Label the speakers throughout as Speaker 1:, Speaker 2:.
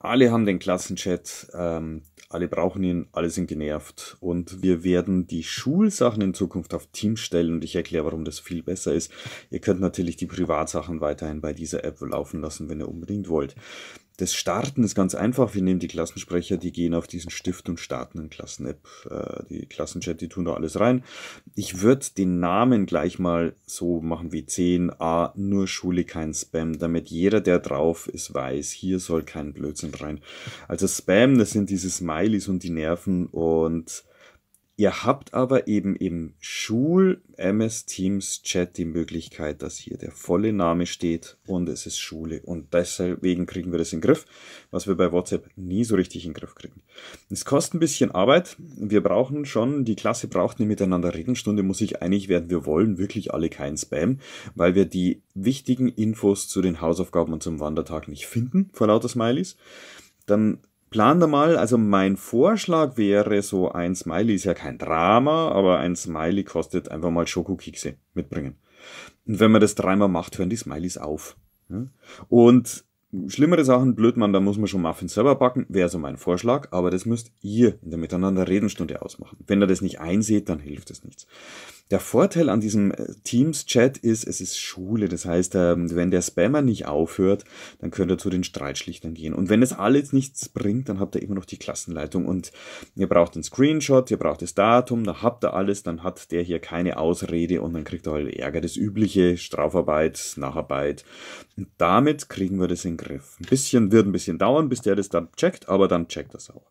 Speaker 1: Alle haben den Klassenchat, ähm, alle brauchen ihn, alle sind genervt. Und wir werden die Schulsachen in Zukunft auf Teams stellen und ich erkläre, warum das viel besser ist. Ihr könnt natürlich die Privatsachen weiterhin bei dieser App laufen lassen, wenn ihr unbedingt wollt. Das Starten ist ganz einfach. Wir nehmen die Klassensprecher, die gehen auf diesen Stift und starten eine Klassen-App. Äh, die Klassenchat, die tun da alles rein. Ich würde den Namen gleich mal so machen wie 10a, nur Schule, kein Spam, damit jeder, der drauf ist, weiß, hier soll kein Blödsinn rein. Also Spam, das sind diese Smileys und die Nerven und Ihr habt aber eben im Schul-MS Teams Chat die Möglichkeit, dass hier der volle Name steht und es ist Schule. Und deswegen kriegen wir das in den Griff, was wir bei WhatsApp nie so richtig in den Griff kriegen. Es kostet ein bisschen Arbeit. Wir brauchen schon, die Klasse braucht eine miteinander Redenstunde, muss ich einig werden. Wir wollen wirklich alle keinen Spam, weil wir die wichtigen Infos zu den Hausaufgaben und zum Wandertag nicht finden, vor lauter Smileys. Dann plan da mal, also mein Vorschlag wäre so ein Smiley, ist ja kein Drama, aber ein Smiley kostet einfach mal Schokokekse mitbringen. Und wenn man das dreimal macht, hören die Smileys auf. Und Schlimmere Sachen, Blödmann, da muss man schon Muffins selber backen, wäre so mein Vorschlag, aber das müsst ihr in der Miteinander-Redenstunde ausmachen. Wenn ihr das nicht einseht, dann hilft es nichts. Der Vorteil an diesem äh, Teams-Chat ist, es ist Schule. Das heißt, ähm, wenn der Spammer nicht aufhört, dann könnt ihr zu den Streitschlichtern gehen. Und wenn es alles nichts bringt, dann habt ihr immer noch die Klassenleitung und ihr braucht einen Screenshot, ihr braucht das Datum, da habt ihr alles, dann hat der hier keine Ausrede und dann kriegt ihr halt Ärger. Das übliche Strafarbeit, Nacharbeit. Und damit kriegen wir das in Angriff. Ein bisschen wird ein bisschen dauern, bis der das dann checkt, aber dann checkt das auch.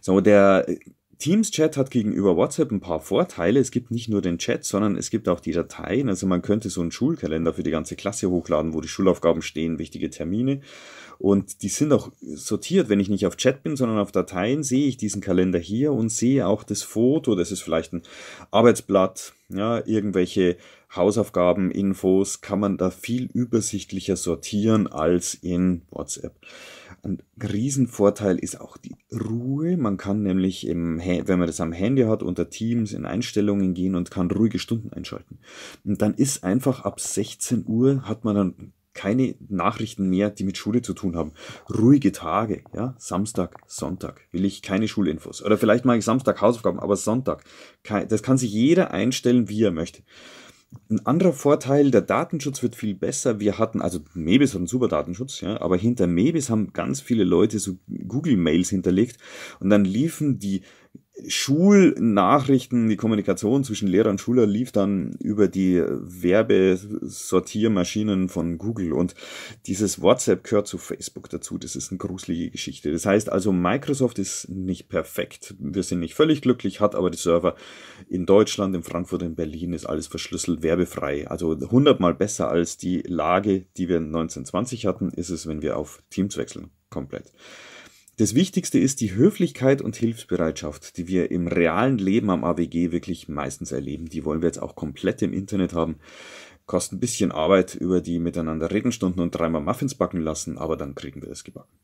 Speaker 1: So, der äh, Teams-Chat hat gegenüber WhatsApp ein paar Vorteile. Es gibt nicht nur den Chat, sondern es gibt auch die Dateien. Also man könnte so einen Schulkalender für die ganze Klasse hochladen, wo die Schulaufgaben stehen, wichtige Termine. Und die sind auch sortiert. Wenn ich nicht auf Chat bin, sondern auf Dateien, sehe ich diesen Kalender hier und sehe auch das Foto. Das ist vielleicht ein Arbeitsblatt, ja, irgendwelche Hausaufgaben, Infos kann man da viel übersichtlicher sortieren als in WhatsApp. Ein Riesenvorteil ist auch die Ruhe. Man kann nämlich, im, wenn man das am Handy hat, unter Teams in Einstellungen gehen und kann ruhige Stunden einschalten. Und dann ist einfach ab 16 Uhr hat man dann keine Nachrichten mehr, die mit Schule zu tun haben. Ruhige Tage, ja, Samstag, Sonntag will ich keine Schulinfos. Oder vielleicht mache ich Samstag Hausaufgaben, aber Sonntag, das kann sich jeder einstellen, wie er möchte. Ein anderer Vorteil, der Datenschutz wird viel besser. Wir hatten, also Mebis hat einen super Datenschutz, ja, aber hinter Mebis haben ganz viele Leute so Google-Mails hinterlegt und dann liefen die Schulnachrichten, die Kommunikation zwischen Lehrer und Schüler lief dann über die Werbesortiermaschinen von Google und dieses WhatsApp gehört zu Facebook dazu. Das ist eine gruselige Geschichte. Das heißt also, Microsoft ist nicht perfekt. Wir sind nicht völlig glücklich, hat aber die Server in Deutschland, in Frankfurt, in Berlin ist alles verschlüsselt, werbefrei. Also hundertmal besser als die Lage, die wir 1920 hatten, ist es, wenn wir auf Teams wechseln. Komplett. Das Wichtigste ist die Höflichkeit und Hilfsbereitschaft, die wir im realen Leben am AWG wirklich meistens erleben. Die wollen wir jetzt auch komplett im Internet haben. Kostet ein bisschen Arbeit über die miteinander Regenstunden und dreimal Muffins backen lassen, aber dann kriegen wir es gebacken.